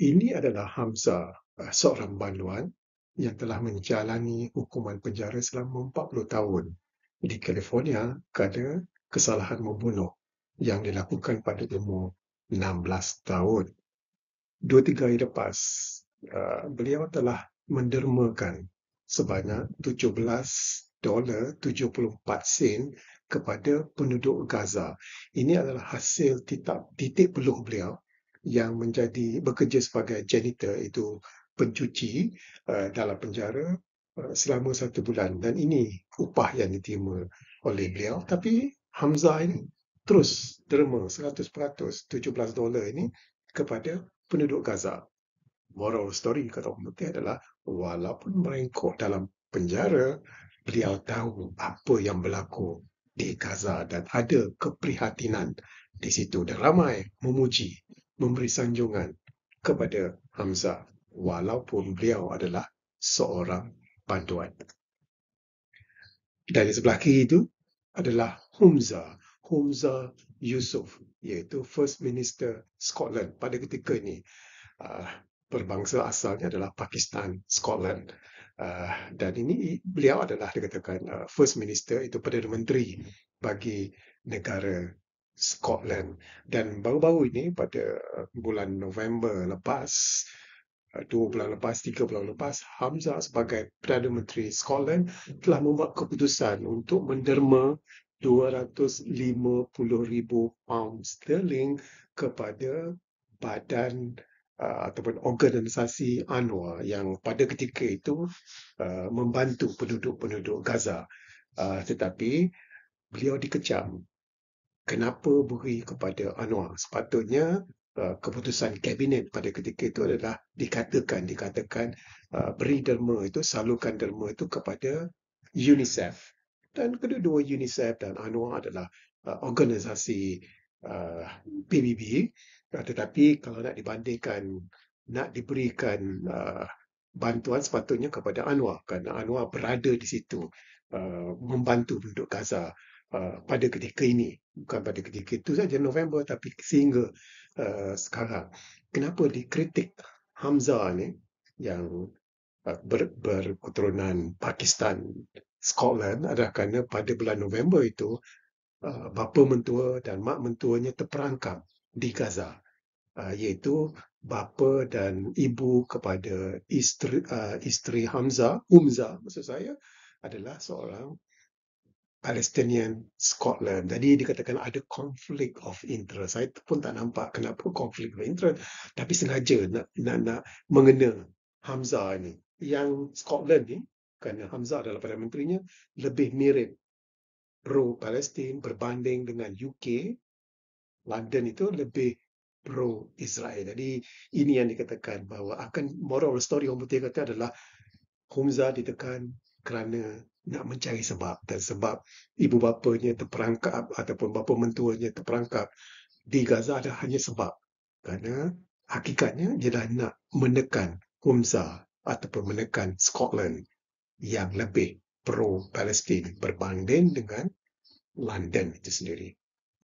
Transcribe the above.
Ini adalah Hamza eh, seorang banduan yang telah menjalani hukuman penjara selama 40 tahun di California kerana kesalahan membunuh yang dilakukan pada umur 16 tahun. Dua tiga hari lepas, eh, beliau telah mendermakan sebanyak 17 dolar 74 sen kepada penduduk Gaza. Ini adalah hasil titik, titik peluh beliau yang menjadi bekerja sebagai janitor itu pencuci uh, dalam penjara uh, selama satu bulan dan ini upah yang diterima oleh beliau tapi Hamzah ini terus derma 100% 17 dolar ini kepada penduduk Gaza. Moral story kata orang putih adalah walaupun merengkok dalam penjara, beliau tahu apa yang berlaku di Gaza dan ada keprihatinan di situ. Dan ramai memuji memberi sanjungan kepada Hamzah walaupun beliau adalah seorang panduan. Dari sebelah kiri itu adalah Humzah, Humzah Yusuf iaitu First Minister Scotland pada ketika ini. Uh, berbangsa asalnya adalah Pakistan, Scotland. Uh, dan ini beliau adalah dikatakan uh, First Minister itu Perdana Menteri bagi negara Scotland dan baru-baru ini pada uh, bulan November lepas uh, dua bulan lepas, tiga bulan lepas Hamzah sebagai Perdana Menteri Scotland telah membuat keputusan untuk menderma 250,000 pound sterling kepada badan uh, ataupun organisasi Anwar yang pada ketika itu uh, membantu penduduk-penduduk Gaza uh, tetapi beliau dikecam kenapa beri kepada Anwar? Sepatutnya uh, keputusan kabinet pada ketika itu adalah dikatakan dikatakan uh, beri derma itu salurkan derma itu kepada UNICEF dan kedua-dua UNICEF dan Anwar adalah uh, organisasi uh, PBB uh, tetapi kalau nak dibandingkan nak diberikan uh, bantuan sepatutnya kepada Anwar kerana Anwar berada di situ uh, membantu penduduk Gaza uh, pada ketika ini bukan pada ketika itu saja November tapi sehingga uh, sekarang kenapa dikritik Hamzah ni yang uh, ber, berketurunan Pakistan Scotland adalah kerana pada bulan November itu uh, bapa mentua dan mak mentuanya terperangkap di Gaza uh, iaitu bapa dan ibu kepada isteri, isteri Hamzah Umza maksud saya adalah seorang Palestinian Scotland. Jadi dikatakan ada conflict of interest. Saya pun tak nampak kenapa conflict of interest. Tapi sengaja nak, nak, nak mengena Hamzah ni. Yang Scotland ni, kerana Hamza adalah Perdana Menterinya, lebih mirip pro Palestin berbanding dengan UK. London itu lebih pro Israel. Jadi ini yang dikatakan bahawa akan moral story yang Hamzah kata adalah Hamza ditekan kerana nak mencari sebab dan sebab ibu bapanya terperangkap ataupun bapa mentuanya terperangkap di Gaza adalah hanya sebab kerana hakikatnya dia dah nak menekan Humza ataupun menekan Scotland yang lebih pro Palestin berbanding dengan London itu sendiri.